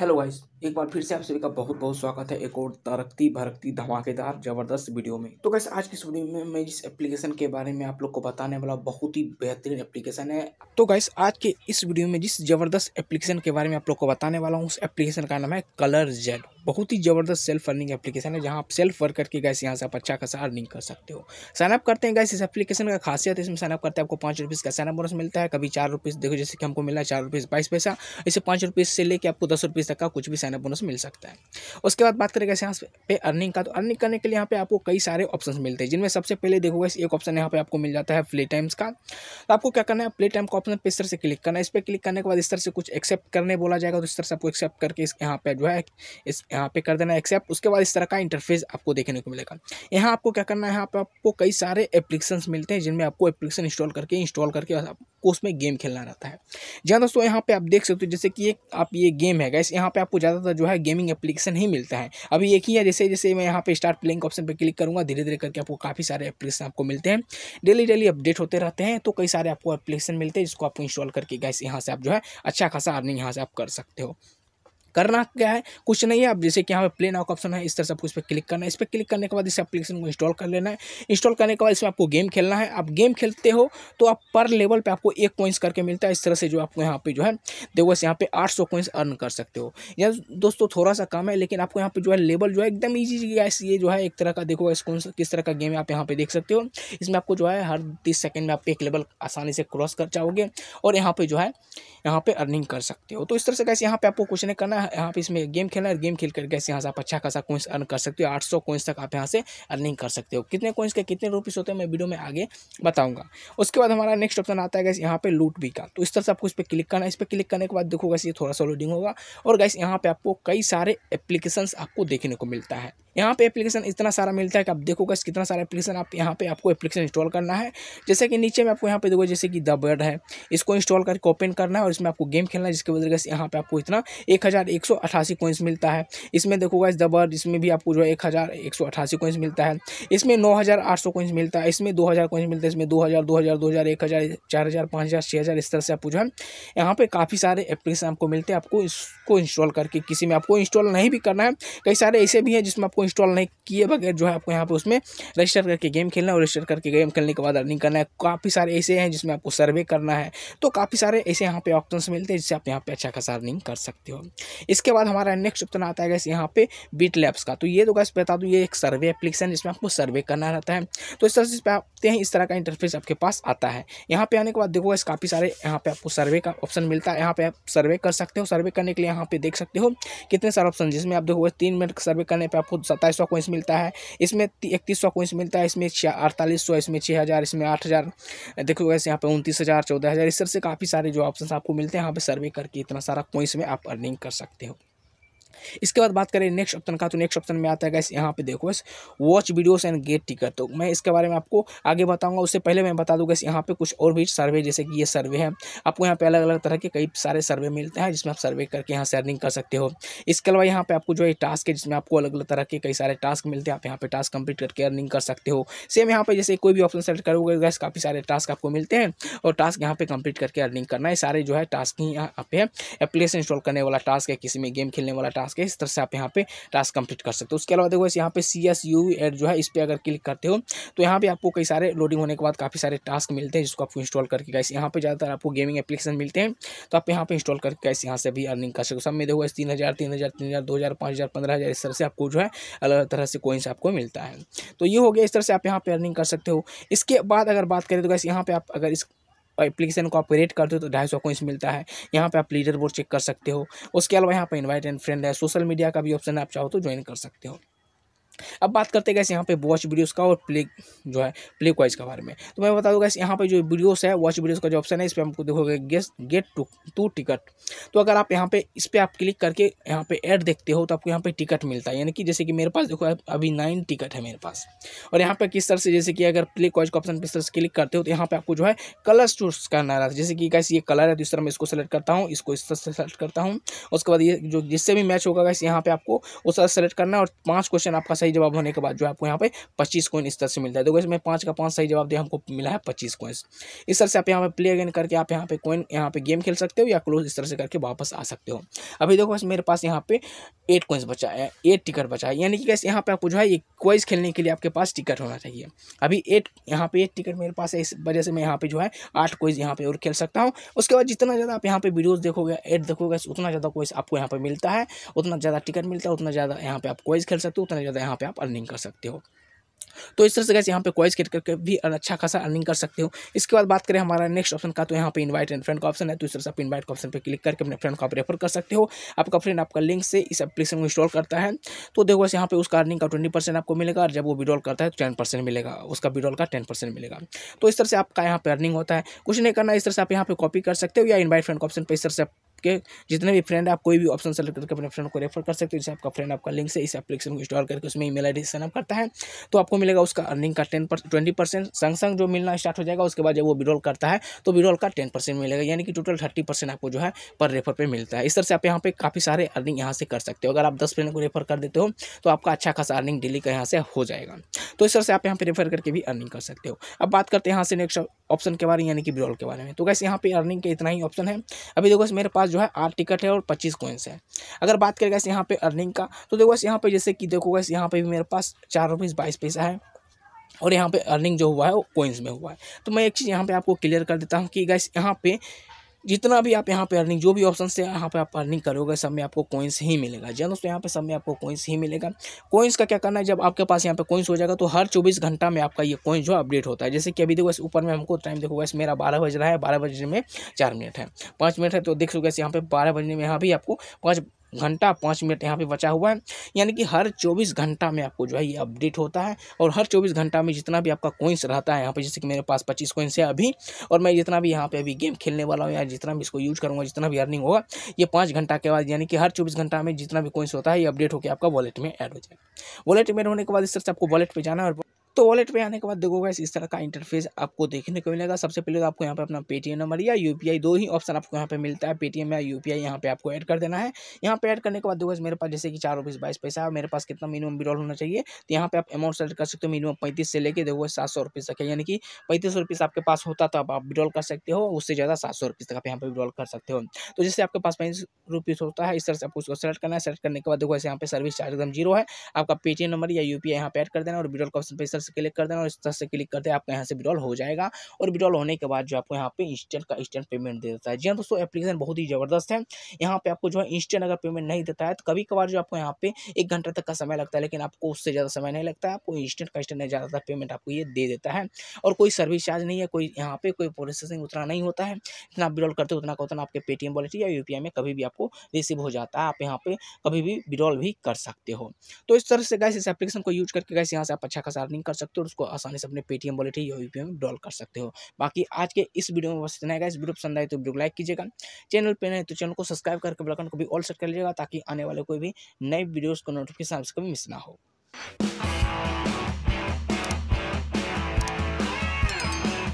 hello guys एक बार फिर से आप सभी का बहुत बहुत स्वागत है एक और तरक्ती भरकती धमाकेदार जबरदस्त वीडियो में तो गैस आज की इस वीडियो में मैं जिस एप्लीकेशन के बारे में आप लोग को बताने वाला बहुत ही बेहतरीन एप्लीकेशन है तो गैस आज के इस वीडियो में जिस जबरदस्त एप्लीकेशन के बारे में आप लोग को बताने वाला हूँ उस एप्लीकेशन का नाम है कलर जेड बहुत ही ज़बरदस्त सेल्फ अर्निंग एप्लीकेशन है जहाँ आप सेल्फ वर्क करके गैस यहाँ से आप अच्छा खासा अर्निंग कर सकते हो साइनअप करते हैं गैस इस एप्लीकेशन का खासियत है इसमें साइनअप करते हैं आपको पाँच रुपीज़ का साइनअप बोनस मिलता है कभी चार रुपीज़ देखो जैसे कि हमको मिला चार रुपीज़ बाईस पैसा इसे पाँच रुपीज़ से लेकर आपको दस रुपीज़ तक का कुछ भी साइनअप बोनस मिल सकता है उसके बाद बात करें गैस यहाँ पे अर्निंग का तो अर्निंग करने के लिए यहाँ पे आपको कई सारे ऑप्शन मिलते हैं जिनमें सबसे पहले देखो गैस एक ऑप्शन यहाँ पर आपको मिल जाता है प्ले टाइम्स का तो आपको क्या करना है प्ले टाइम का ऑप्शन पे इस तरह से क्लिक करना है इस पर क्लिक करने के बाद इस तरह से कुछ एक्सेप्ट करने बोला जाएगा तो इस तरह से आपको एक्सेप्ट करके इस यहाँ पर जो है इस यहाँ पे कर देना एक्सेप्ट उसके बाद इस तरह का इंटरफेस आपको देखने को मिलेगा यहाँ आपको क्या करना है यहाँ पे आपको कई सारे एप्लीकेशन मिलते हैं जिनमें आपको एप्लीकेशन इंस्टॉल करके इंस्टॉल करके आपको उसमें गेम खेलना रहता है जहाँ दोस्तों यहाँ पे आप देख सकते हो जैसे कि एक आप ये गेम है गैस यहाँ पे आपको ज़्यादातर जो है गेमिंग एप्लीकेशन ही मिलता है अभी एक ही है जैसे जैसे मैं यहाँ पे स्टार्ट प्लेइंग ऑप्शन पर क्लिक करूँगा धीरे धीरे करके आपको काफ़ी सारे एप्लीकेशन आपको मिलते हैं डेली डेली अपडेट होते रहते हैं तो कई सारे आपको एप्लीकेशन मिलते हैं जिसको आपको इंस्टॉल करके गैस यहाँ से आप जो है अच्छा खासा अर्निंग यहाँ से आप कर सकते हो करना क्या है कुछ नहीं है आप जैसे कि यहाँ पे प्ले नाउक ऑप्शन है इस तरह से आपको इस पर क्लिक करना है इस पर क्लिक करने के बाद इसे एप्लीकेशन को इंस्टॉल कर लेना है इंस्टॉल करने के बाद इसमें आपको गेम खेलना है आप गेम खेलते हो तो आप पर लेवल पर आपको एक कोइंस करके मिलता है इस तरह से जो आपको यहाँ पर जो है देखो बस यहाँ पे आठ सौ अर्न कर सकते हो या दोस्तों थोड़ा सा कम है लेकिन आपको यहाँ पे जो है लेवल जो है एकदम ईजी ये जो है एक तरह का देखो इस कौन सा किस तरह का गेम आप यहाँ पर देख सकते हो इसमें आपको जो है हर तीस सेकेंड में आप एक लेवल आसानी से क्रॉस कर जाओगे और यहाँ पे जो है यहाँ पे अर्निंग कर सकते हो तो इस तरह से कैसे यहाँ पे आपको कुछ नहीं करना है यहाँ इसमें गेम खेलना है तो गेम खेल कर ऐसे यहाँ से आप अच्छा खासा कोइंस अर्न कर सकते हो आठ सौ कोइंस तक आप यहाँ से अर्निंग कर सकते हो कितने कोइंस के कितने रुपीस होते हैं मैं वीडियो में आगे बताऊँगा उसके बाद हमारा नेक्स्ट ऑप्शन आता है गैस यहाँ पे लूट भी का तो इस तरह से आपको इस पर क्लिक करना है इस पर क्लिक करने के बाद देखो ये थोड़ा सा लोडिंग होगा और गैस यहाँ पर आपको कई सारे एप्लीकेशंस आपको देखने को मिलता है यहाँ पे एप्लीकेशन इतना सारा मिलता है कि आप देखोगे कितना सारा एप्लीकेशन आप यहाँ पे आपको एप्लीकेशन इंस्टॉल करना है जैसे कि नीचे में आपको यहाँ पे देखो जैसे कि द बर्ड है इसको इंस्टॉल करके ओपन करना है और इसमें आपको गेम खेलना है जिसके वजह से यहाँ पे आपको इतना एक हज़ार एक सौ अठासी मिलता है इसमें देखोगा इस द बर्ड इसमें भी आपको जो है एक हज़ार एक सौ अठासी कोइंस मिलता है इसमें नौ हज़ार आठ सौ मिलता है इसमें दो हज़ार मिलता है इसमें दो हज़ार दो हज़ार दो हज़ार एक हज़ार चार हज़ार पाँच हज़ार छः हज़ार इस तरह से आपको जो है यहाँ पे काफ़ी सारे एप्लीकेशन आपको मिलते हैं आपको इसको इंस्टॉल करके किसी में आपको इंस्टॉल नहीं भी करना है कई सारे ऐसे भी हैं जिसमें आपको इंस्टॉल नहीं किए बगैर जो है आपको यहाँ पर उसमें रजिस्टर करके गेम खेलना है और रजिस्टर करके गेम खेलने के बाद अर्निंग करना है काफ़ी सारे ऐसे हैं जिसमें आपको सर्वे करना है तो काफ़ी सारे ऐसे यहाँ पे ऑप्शन मिलते हैं जिससे आप यहाँ पे अच्छा खासा अर्निंग कर सकते हो इसके बाद हमारा नेक्स्ट ऑप्शन आता है गैस यहाँ पे बीट लैब्स का तो ये तो गैस बता दूँ ये एक सर्वे एप्लीकेशन जिसमें आपको सर्वे करना रहता है तो इस तरह से आते हैं इस तरह का इंटरफेस आपके पास आता है यहाँ पे आने के बाद देखो गैस काफ़ी सारे यहाँ पे आपको सर्वे का ऑप्शन मिलता है यहाँ पे आप सर्वे कर सकते हो सर्वे करने के लिए यहाँ पे देख सकते हो कितने सारे ऑप्शन जिसमें आप देखो तीन मिनट सर्वे करने पर आपको सत्ताईस सौ कोइंस मिलता है इसमें इकतीस सौ कोइंस मिलता है इसमें अड़तालीस सौ इसमें छः हज़ार इसमें आठ हज़ार देखो वैसे यहाँ पर उनतीस हज़ार चौदह हज़ार इस तरह से काफ़ी सारे जो ऑप्शन आपको मिलते हैं यहाँ पर सर्वे करके इतना सारा कोइंस में आप अर्निंग कर सकते हो इसके बाद बात करें नेक्स्ट ऑप्शन का तो नेक्स्ट ऑप्शन में आता है गैस यहाँ पे देखो बस watch videos and get ticket तो मैं इसके बारे में आपको आगे बताऊंगा उससे पहले मैं बता दूँ गैस यहाँ पे कुछ और भी सर्वे जैसे कि ये सर्वे है आपको यहाँ पे अलग अलग तरह के कई सारे सर्वे मिलते हैं जिसमें आप सर्वे करके यहाँ से अर्निंग कर सकते हो इसके अलावा यहाँ पे आपको जो है टास्क है जिसमें आपको अलग अलग तरह के कई सारे टास्क मिलते हैं आप यहाँ पे टास्क कंप्लीट करके अर्निंग कर सकते हो सेम यहाँ पे जैसे कोई भी ऑप्शन सेलेक्ट करोगे गैस काफ़ी सारे टास्क आपको मिलते हैं और टास्क यहाँ पे कंप्लीट करके अर्निंग करना है सारे जो है टास्क ही यहाँ पे एप्लीकेशन इंस्टॉल करने वाला टास्क है किसी में गेम खेलने वाला टास्क टास्क है इस तरह से आप यहाँ पे टास्क कंप्लीट कर सकते हो उसके अलावा देखो इस यहाँ पे सी एस यू एड जो है इस पर अगर क्लिक करते हो तो यहाँ पे आपको कई सारे लोडिंग होने के बाद काफ़ी सारे टास्क मिलते हैं जिसको आपको इंस्टॉल करके गए यहाँ पे ज़्यादातर आपको गेमिंग एप्लीकेशन मिलते हैं तो आप यहाँ पे इंस्टॉल करके गए यहाँ से भी अर्निंग कर सकते हो सब में देखो इस तीन हज़ार तीन हज़ार तीन हज़ार दो हज़ार पांच हज़ार पंद्रह हज़ार इस तरह से आपको जो है अलग तरह से कोइंस आपको मिलता है तो ये हो गया इस तरह से आप यहाँ पर अर्निंग कर सकते हो इसके बाद अगर बात करें तो गैस यहाँ पर आप अगर इस एप्लीकेशन को आप रेट करते हो तो ढाई सौ कोइंस मिलता है यहाँ पर आप लीडर बोर्ड चेक कर सकते हो उसके अलावा यहाँ पर इन्वाइट एंड फ्रेंड है सोशल मीडिया का भी ऑप्शन है आप चाहो तो ज्वाइन कर सकते हो अब बात करते गैस यहाँ पे वॉच वीडियोस का और प्ले जो है प्ले क्वाइज के बारे में तो मैं बता दूँ गैस यहाँ पे जो वीडियोस है वॉच वीडियोस का जो ऑप्शन है इस पर हमको देखोगे guess get to two ticket तो अगर आप यहाँ पे इस पर आप क्लिक करके यहाँ पे ऐड देखते हो तो आपको यहाँ पे टिकट मिलता है यानी कि जैसे कि मेरे पास देखो अभी नाइन टिकट है मेरे पास और यहाँ पर किस तरह से जैसे कि अगर प्ले क्वाइज का ऑप्शन पर तरह से क्लिक करते हो तो यहाँ पर आपको जो है कलर चूज करना रहता है जैसे कि कैसे ये कलर है तो इस तरह मैं इसको सेलेक्ट करता हूँ इसको इस तरह से सेलेक्ट करता हूँ उसके बाद ये जो जिससे भी मैच होगा कैसे यहाँ पर आपको उस तरह सेलेक्ट करना है और पाँच क्वेश्चन आपका सही जवाब होने के बाद जो आपको यहाँ पे पच्चीस कोइन इस तरह से मिलता है देखो इसमें पाँच का पाँच सही जवाब दिया हमको मिला है पच्चीस कोइंस इस तरह से आप यहाँ पे प्ले अगेन करके आप यहाँ पे कोइन यहाँ पे गेम खेल सकते हो या क्लोज इस तरह से करके वापस आ सकते हो अभी देखो मेरे पास यहाँ पे एट कोइंस बचा है एट टिकट बचा है यानी कि कैसे यहाँ पे आपको जो है ये क्वाइज खेलने के लिए आपके पास टिकट होना चाहिए अभी एट यहाँ पे एट टिकट मेरे पास है इस वजह से मैं यहाँ पे जो है आठ कोइज यहाँ पे और खेल सकता हूँ उसके बाद जितना ज़्यादा आप यहाँ पे वीडियोज़ देखोगे एट देखोगे उतना ज़्यादा कोइज आपको यहाँ पे मिलता है उतना ज़्यादा टिकट मिलता है उतना ज़्यादा यहाँ पे आप कोइज खेल सकते हो उतना ज़्यादा यहाँ पे आप अर्निंग कर सकते हो तो इस तरह से कैसे यहाँ पे क्वाइज क्रिएट करके भी अच्छा खासा अर्निंग कर सकते हो इसके बाद बात करें हमारा नेक्स्ट ऑप्शन का तो यहाँ पे इनवाइट एंड फ्रेंड का ऑप्शन है तो इस तरह से आप इनवाइट ऑप्शन पे क्लिक करके अपने फ्रेंड को आप रेफर कर सकते हो आपका फ्रेंड आपका लिंक से इस एप्लीकेशन को इंस्टॉल करता है तो देखो यहाँ पे उसका अर्निंग का ट्वेंटी आपको मिलेगा और जब वो विड्रॉल करता है तो टेन मिलेगा उसका विड्रॉल का टेन मिलेगा तो इस तरह से आपका यहाँ पर अर्निंग होता है कुछ नहीं करना इस तरह से आप यहाँ पर कॉपी कर सकते हो या इन्वाइट फ्रेंड का ऑप्शन पर इस तरह से आपके जितने भी फ्रेंड आप कोई भी ऑप्शन सेलेक्ट करके अपने फ्रेंड को रेफर कर सकते हो जैसे आपका फ्रेंड आपका लिंक से इस एप्लीकेशन को इंस्टॉल करके उसमें ई मेल आई साइनअप करता है तो आपको मिलेगा उसका अर्निंग का टेन पर ट्वेंटी परसेंट संग संग जो मिलना स्टार्ट हो जाएगा उसके बाद जब वो विड्रॉल करता है तो विड्रॉल का टेन परसेंट मिलेगा यानी कि टोटल थर्टी परसेंट आपको जो है पर रेफर पर मिलता है इस तरह से आप यहाँ पर काफ़ी सारे अर्निंग यहाँ से कर सकते हो अगर आप दस फ्रेंड को रेफर कर देते हो तो आपका अच्छा खासा अर्निंग डेली का यहाँ से हो जाएगा तो इस तरह से आप यहाँ पर रेफर करके भी अर्निंग कर सकते हो अब बात करते हैं यहाँ से नेक्स्ट ऑप्शन के बारे में यानी कि विड्रॉल के बारे में तो कैसे यहाँ पे अर्निंग का इतना ही ऑप्शन है अभी देखो मेरे पास पास जो है आठ टिकट है और पच्चीस कोइंस है अगर बात करें गैस यहाँ पे अर्निंग का तो देखो बस यहाँ पे जैसे कि देखो गैस यहाँ पे भी मेरे पास चार रुपीज़ बाईस पैसा है और यहाँ पे अर्निंग जो हुआ है वो कोइंस में हुआ है तो मैं एक चीज़ यहाँ पे आपको क्लियर कर देता हूँ कि गैस यहाँ पे जितना भी आप यहाँ पे अर्निंग जो भी ऑप्शन से यहाँ पे आप अर्निंग करोगे सब में आपको कोइंस ही मिलेगा जी दोस्तों यहाँ पे सब में आपको कोइंस ही मिलेगा कोइंस का क्या करना है जब आपके पास यहाँ पे कोइंस हो जाएगा तो हर चौबीस घंटा में आपका ये कोइंस जो अपडेट होता है जैसे कि अभी देखो ऊपर में हमको टाइम देखो वैसे मेरा बारह बज रहा है बारह बजने में चार मिनट है पाँच मिनट है तो देख सो कैसे यहाँ पे बारह बजने में यहाँ भी आपको पाँच घंटा पाँच मिनट यहाँ पे बचा हुआ है यानी कि हर चौबीस घंटा में आपको जो है ये अपडेट होता है और हर चौबीस घंटा में जितना भी आपका कोइंस रहता है यहाँ पे जैसे कि मेरे पास पच्चीस कोइंस है अभी और मैं जितना भी यहाँ पे अभी गेम खेलने वाला हूँ या जितना भी इसको यूज़ करूँगा जितना भी अर्निंग होगा ये पाँच घंटा के बाद यानी कि हर चौबीस घंटा में जितना भी कोइंस होता है ये अपडेट होकर आपका वॉलेट में एड हो जाएगा वॉलेट में होने के बाद इस तरह से आपको वॉलेट पर जाना और तो वॉलेट पे आने के बाद देखोगे इस तरह का इंटरफेस आपको देखने को मिलेगा सबसे पहले तो आपको यहाँ पे अपना पेटीएम नंबर या यूपीआई दो ही ऑप्शन आपको यहाँ पे मिलता है पेटीएम या यूपीआई यहाँ पे आपको ऐड कर देना है यहाँ पे ऐड करने के बाद देखोगे मेरे पास जैसे कि चार रुपीस बाईस पैसा है मेरे पास कितना मिनिमम विड्रॉल होना चाहिए तो यहाँ पे आप अमाउंट सेलेक्ट कर सकते हो मिनिमम पैंतीस से लेकर देखो सात सौ रुपये तक है यानी कि पैंतीस सौ आपके पास होता तो आप विड्रॉल कर सकते हो उससे ज़्यादा सात सौ तक आप यहाँ पर विड्रॉल कर सकते हो तो जैसे आपके पास पैंतीस रुपीज़ होता है इस तरह से आपको उसको सेलेक्ट करना है सेलेक्ट करने के बाद देखो यहाँ पे सर्विस चार्ज एकदम जीरो है आपका पेटीएम नंबर या यू पी यहाँ पे ऐड कर देना और विड्रॉल का ऑप्शन पर से क्लिक कर देना और इस तरह से क्लिक करते हैं आपका यहाँ से विड्रॉल हो जाएगा और विड्रॉल होने के बाद जो आपको यहाँ पे इंस्टेंट का इंस्टेंट पेमेंट दे देता है जी हाँ दोस्तों एप्लीकेशन बहुत ही ज़बरदस्त है यहाँ पे आपको जो है इंस्टेंट अगर पेमेंट नहीं देता है तो कभी कभार जो आपको यहाँ पे एक घंटा तक का समय लगता है लेकिन आपको उससे ज़्यादा समय नहीं लगता है आपको इंस्टेंट का इंस्टेंट ज़्यादातर पेमेंट आपको ये दे देता है और कोई सर्विस चार्ज नहीं है कोई यहाँ पे कोई प्रोसेसिंग उतना नहीं होता है जितना आप विड्रॉल करते हो उतना का उतना आपके पेटीएम वॉलेट या यू में कभी भी आपको रिसीव हो जाता है आप यहाँ पे कभी भी विड्रॉल भी कर सकते हो तो इस तरह से गैस इस एप्लीकेशन को यूज करके गैस यहाँ से आप अच्छा खासा अर्निंग कर सकते हो और उसको आसानी से अपने पेटीएम वॉलेट या यू में डॉल कर सकते हो बाकी आज के इस वीडियो में बस इतना है इस वीडियो पसंद आए तो वीडियो लाइक कीजिएगा चैनल पर नहीं तो चैनल को सब्सक्राइब करके बेलकन को भी ऑल सेट कर लीजिएगा ताकि आने वाले कोई भी नए वीडियोज़ को नोटिफिकेशन आपसे कभी मिस ना हो